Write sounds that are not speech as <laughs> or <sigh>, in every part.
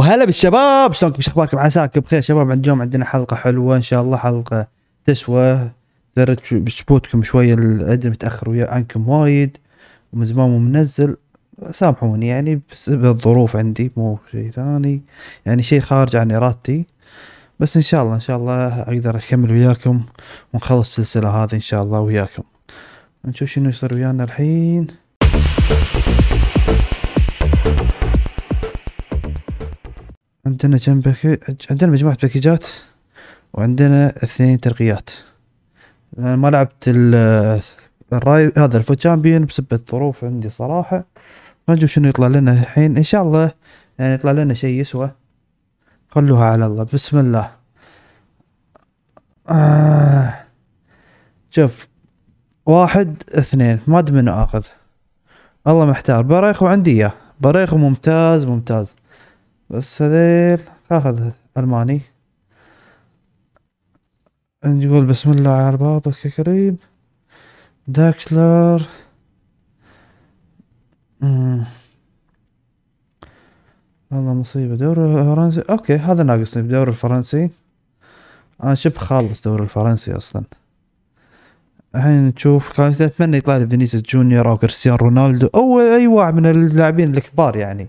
وهلا بالشباب شلونكم شو اخباركم عساكم بخير شباب اليوم عندنا حلقه حلوه ان شاء الله حلقه تسوى درت بشبوتكم شويه ادري متاخر ويا عنكم وايد ومن زمان مو منزل سامحوني يعني بسبب الظروف عندي مو شيء ثاني يعني شيء خارج عن ارادتي بس ان شاء الله ان شاء الله اقدر اكمل وياكم ونخلص السلسله هذه ان شاء الله وياكم نشوف شنو يصير ويانا الحين عندنا كم باكي عندنا مجموعة باكيجات وعندنا اثنين ترقيات أنا ما لعبت الراي هذا الفوت شامبيون بسبب ظروف عندي صراحة ما نشوف شنو يطلع لنا الحين إن شاء الله يعني يطلع لنا شيء يسوى خلوها على الله بسم الله آه. شوف واحد اثنين ما ادري منو اخذ الله محتار بريخو عندي اياه بريخو ممتاز ممتاز بس هذيل اخذ الماني نقول بسم الله على بابك يا كريم داكسلر والله مصيبة دوري الفرنسي اوكي هذا ناقصني بدوري الفرنسي انا شب خالص دوري الفرنسي اصلا الحين نشوف كنت اتمنى يطلع لي فينيسيوس جونيور او كريستيانو رونالدو او اي واحد من اللاعبين الكبار يعني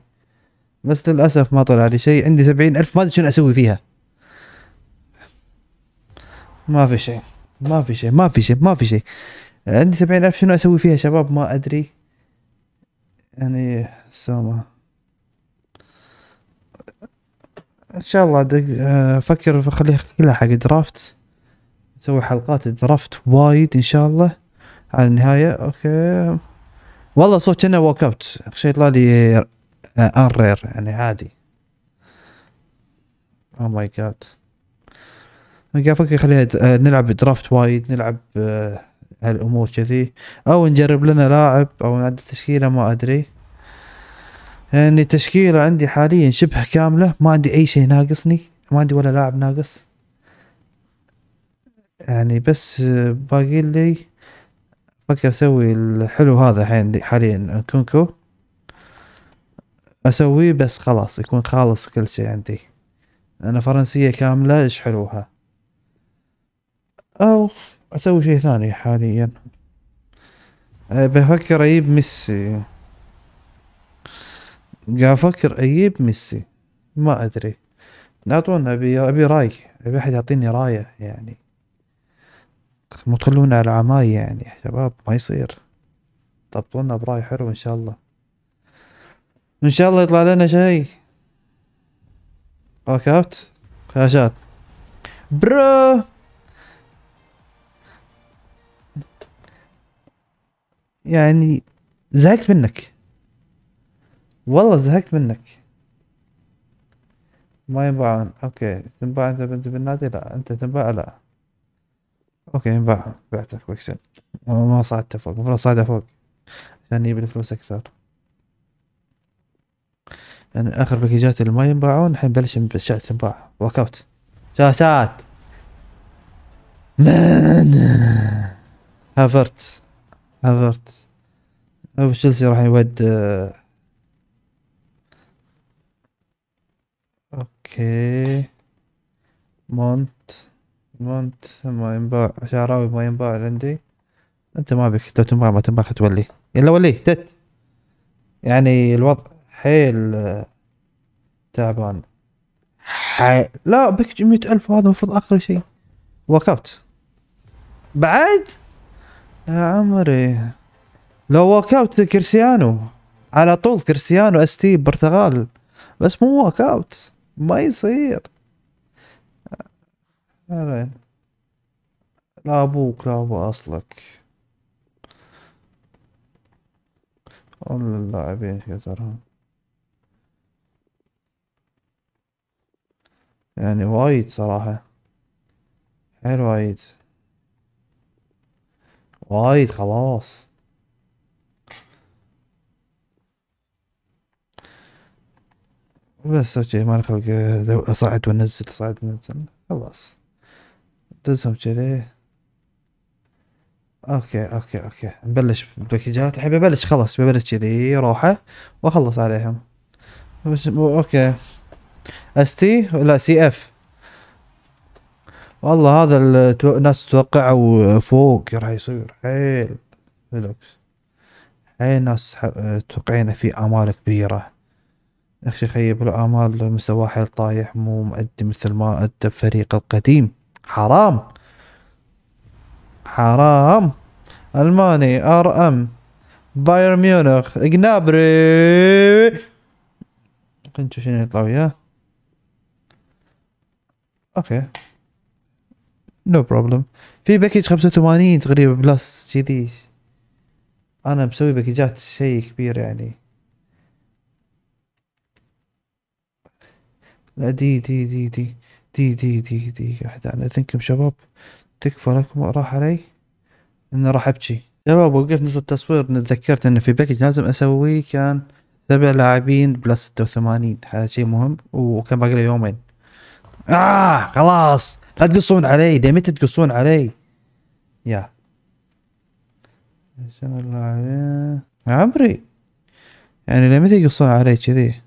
بس للأسف ما طلع لي شيء عندي سبعين ألف ما أدري شنو أسوي فيها ما في شيء ما في شيء ما في شيء ما في شيء عندي سبعين ألف شنو أسوي فيها شباب ما أدري يعني سوما ان شاء الله افكر آه، اخليها كلها حق درافت نسوي حلقات درافت وايد ان شاء الله على النهايه اوكي والله صوت كنا ووك اوت شيء يطلع لي ان رير يعني عادي او ماي جاد قاعد افكر آه، نلعب درافت وايد نلعب آه، هالامور كذي او نجرب لنا لاعب او نعدل تشكيله ما ادري يعني تشكيلة عندي حاليا شبه كاملة ما عندي أي شيء ناقصني ما عندي ولا لاعب ناقص يعني بس آه، باقي لي فكر أسوي الحلو هذا الحين حاليا كونكو اسويه بس خلاص يكون خالص كل شي عندي انا فرنسية كاملة ايش حلوها او اسوي شي ثاني حاليا بفكر اجيب ميسي قاعد افكر اجيب ميسي ما ادري اعطونا ابي ابي راي ابي احد يعطيني رايه يعني مو تخلونا على عماي يعني شباب ما يصير طبطونا براي حلو ان شاء الله ان شاء الله يطلع لنا شيء اوك اوت خاشات برو يعني زهقت منك والله زهقت منك ما ينباع اوكي تنباع انت بنت بالنادي لا انت تنباع لا اوكي ينباع بعتك ويكسل ما صعدت فوق المفروض صعد فوق عشان يجيب الفلوس اكثر لان يعني اخر باكيجات اللي ما ينباعون الحين بلش الاشياء تنباع ورك اوت شاشات مان هافرت هافرت ابو تشيلسي راح يود اوكي مونت مونت ما ينباع شعراوي ما ينباع عندي انت ما بك لو تنباع ما تنباع تولي يلا وليه تت يعني الوضع حيل تعبان حي... لا باكج مئة ألف هذا المفروض آخر شيء ورك أوت بعد يا عمري لو ورك أوت كريستيانو على طول كريستيانو اس تي برتغال بس مو ورك أوت ما يصير آه، لا أبوك لا أبو أصلك والله اللاعبين في كثرهم يعني وايد صراحة حيل وايد وايد خلاص بس اوكي ما خلق اصعد وانزل اصعد وانزل خلاص دزهم جذي اوكي اوكي اوكي نبلش بالباكجات الحين ببلش خلاص ببلش جذي روحه واخلص عليهم بس اوكي اس تي لا سي اف والله هذا الناس توقعوا فوق راح يصير حيل فلوكس حيل ناس توقعين في امال كبيره اخشي خيب الامال مستواه حيل طايح مو مؤدي مثل ما ادى فريق القديم حرام حرام الماني ار ام بايرن ميونخ جنابري خلينا شنو يطلع وياه اوكي نو no بروبلم في باكج 85 تقريبا بلس كذي انا مسوي باكجات شيء كبير يعني لا دي دي دي دي دي دي دي دي واحدة انا اذنكم شباب تكفى لكم راح علي انه راح ابكي شباب وقفت نص التصوير تذكرت انه في باكج لازم اسويه كان سبع لاعبين بلس ستة وثمانين هذا شيء مهم وكان باقي له يومين اه خلاص لا تقصون علي دي متى تقصون علي يا شاء الله عليه عمري يعني لمتى يقصون علي كذي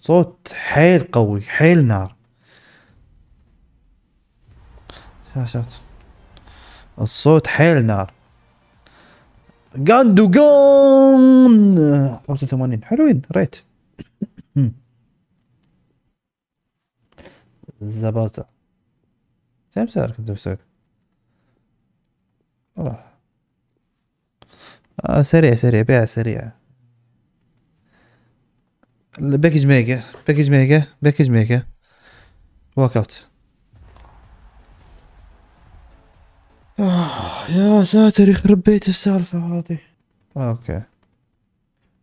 صوت حيل قوي حيل نار شاشات الصوت حيل نار جاندو جون 85 حلوين ريت Zabata. سعر كنت راح آه سريع سريع بيع سريع باكج ميجا باكج ميجا باكج ميجا واك اوت يا ساتر يخرب بيت السالفة هذي اوكي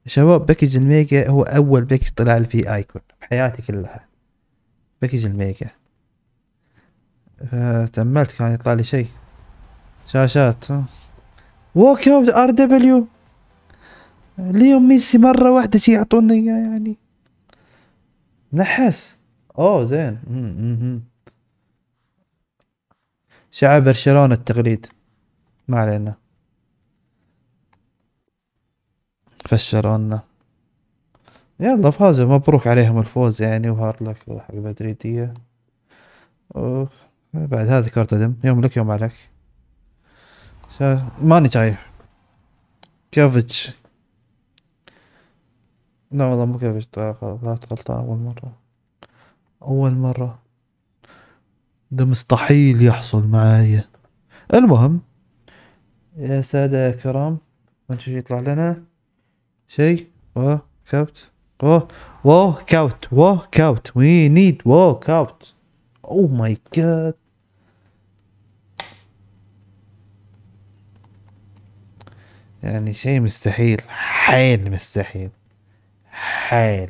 شباب باكج الميجا هو اول باكج طلع لي فيه ايكون بحياتي كلها باكيج الميكا فتأملت كان يطلع لي شيء شاشات ووك اوت ار دبليو ليوم ميسي مرة واحدة شي يعطونا اياه يعني نحس اوه زين شعب برشلونة التقليد ما علينا فشرونا يلا فازوا مبروك عليهم الفوز يعني وهارلك حق مدريدية بعد هذه كرت دم يوم لك يوم عليك ماني شايف كافيتش لا والله مو كافيتش طلعت طيب، غلطان أول مرة أول مرة ده مستحيل يحصل معايا المهم يا سادة يا كرام ما يطلع لنا شيء وكبت ووك اوت ووك اوت وي نيد ووك اوت او ماي جاد يعني شيء مستحيل حيل مستحيل حيل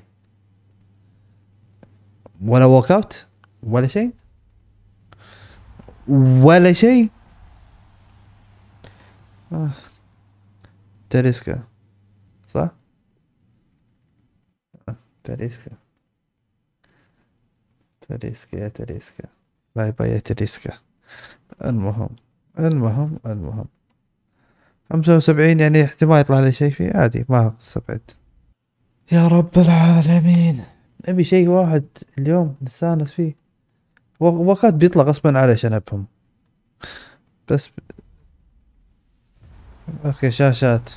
ولا ووك اوت ولا شيء ولا شيء آه. صح تريسكا تريسكا يا تريسكا باي باي يا تريسكا المهم المهم المهم خمسة وسبعين يعني احتمال يطلع لي شيء فيه عادي ما استبعد يا رب العالمين نبي شيء واحد اليوم نستانس فيه وقت بيطلع غصبا علي شنبهم بس ب... اوكي شاشات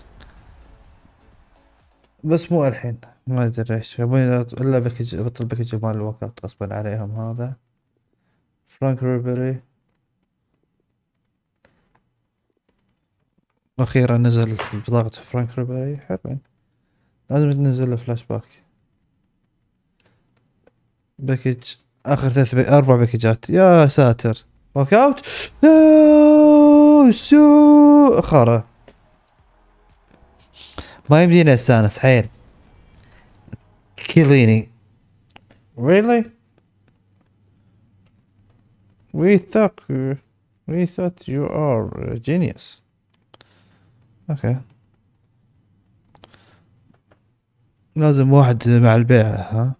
بس مو الحين ما ادري ايش يبون الا باكج بطل باكج مال الوك اوت غصبا عليهم هذا فرانك ريبري اخيرا نزل بطاقة فرانك ريبري حلوين لازم تنزل له فلاش باك باكج اخر ثلاث بي... اربع باكجات يا ساتر باك اوت نو سو خرا ما يمدينا استانس حيل Chiellini. Really? We thought we thought you are a genius. Okay. لازم واحد مع البيع ها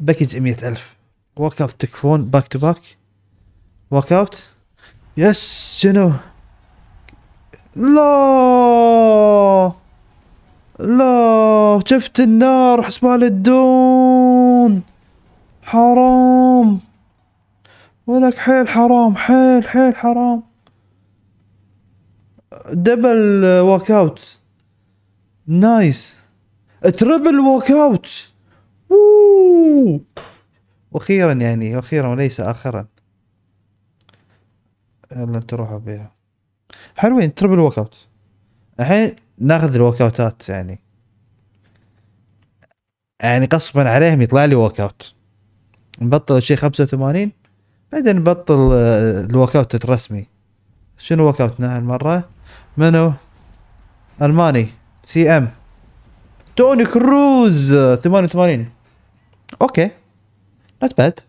باكج مئة ألف ورك اوت تكفون باك تو باك ورك اوت يس شنو لا لا شفت النار حسبال الدون حرام ولك حيل حرام حيل حيل حرام دبل ووك اوت نايس تربل ووك اوت واخيرا يعني اخيرا وليس اخرا يلا تروحوا بيها حلوين تربل ووك اوت الحين ناخذ الورك اوتات يعني يعني قصبا عليهم يطلع لي ورك اوت نبطل شيء 85 بعدين نبطل آه، الورك اوت الرسمي شنو ورك اوتنا هالمره منو الماني سي ام توني كروز 88 اوكي نوت باد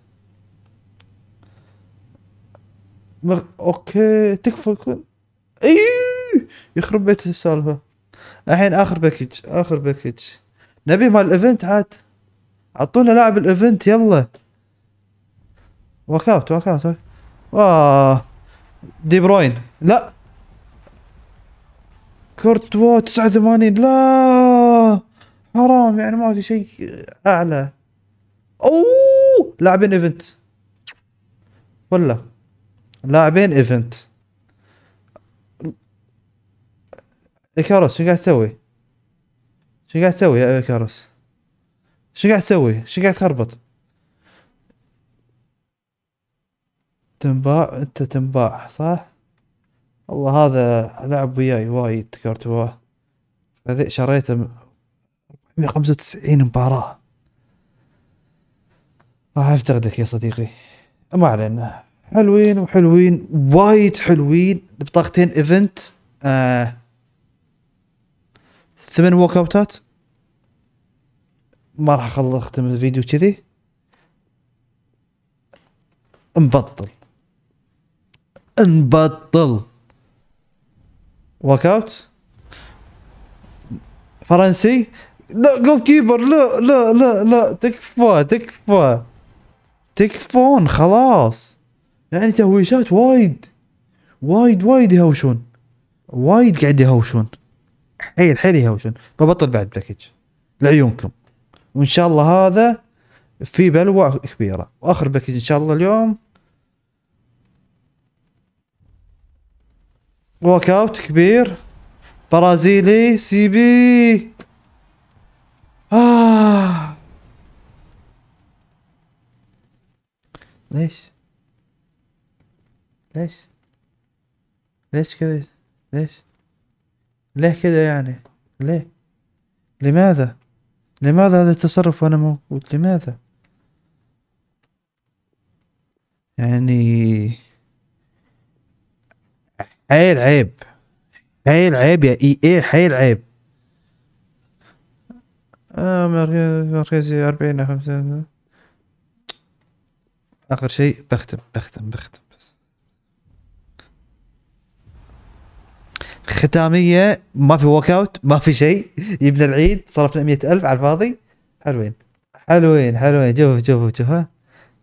مغ... اوكي تكفى ايييي يخرب بيت السالفه الحين اخر باكج اخر باكج نبي مال الايفنت عاد عطونا لاعب الايفنت يلا وك اوت وك اوت دي بروين لا كورت وو 89 لا حرام يعني ما في شيء اعلى اوه لاعبين ايفنت ولا لاعبين ايفنت يا كاروس شو قاعد تسوي شو قاعد تسوي يا كاروس شو قاعد تسوي شو قاعد تخربط تنباع انت تنباع صح والله هذا لعب وياي وايد كورتوا هذي شريته 195 مباراة راح افتقدك يا صديقي ما علينا حلوين وحلوين وايد حلوين بطاقتين ايفنت آه ثمان ورك اوتات ما راح اخلص اختم الفيديو كذي نبطل نبطل ورك اوت فرنسي لا جول كيبر لا لا لا لا تكفى تكفى تكفون خلاص يعني تهويشات وايد وايد وايد يهوشون وايد قاعد يهوشون اي الحيل يهوشون ببطل بعد باكج لعيونكم وان شاء الله هذا في بلوى كبيره واخر باكج ان شاء الله اليوم ووك اوت كبير برازيلي سي بي آه. ليش ليش ليش كذا ليش ليه كده يعني ليه لماذا لماذا هذا التصرف وانا موجود لماذا يعني حيل عيب حيل عيب يا اي اي حيل عيب آه مركزي أربعين خمسين آخر شيء بختم بختم بختم ختاميه ما في ووك اوت ما في شيء يبنى العيد صرفنا مئة ألف على الفاضي حلوين حلوين حلوين شوفوا شوفوا شوفوا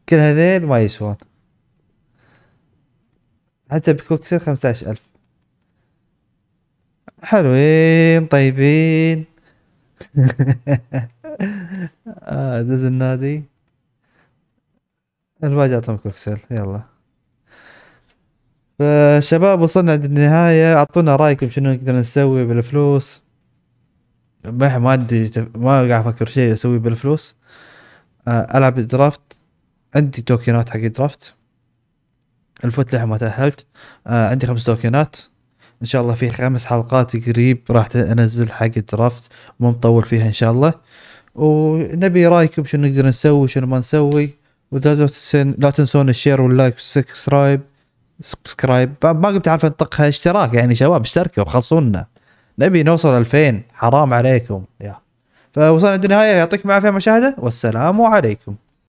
كل هذيل ما يسوون حتى بكوكسل خمسة عشر ألف حلوين طيبين <laughs> آه دز النادي الواجهة اعطهم كوكسل يلا فشباب وصلنا عند النهاية اعطونا رايكم شنو نقدر نسوي بالفلوس ما ما ادري ما قاعد افكر شيء اسوي بالفلوس آه، العب درافت عندي توكينات حق درافت الفتلة ما تأهلت آه، عندي خمس توكينات ان شاء الله في خمس حلقات قريب راح انزل حق الدرافت مو مطول فيها ان شاء الله ونبي رايكم شنو نقدر نسوي شنو ما نسوي لا تنسون الشير واللايك والسبسكرايب سبسكرايب ما قمت عارف انطقها اشتراك يعني شباب اشتركوا خلصونا نبي نوصل 2000 حرام عليكم يا فوصلنا للنهايه يعطيكم العافيه مشاهده والسلام عليكم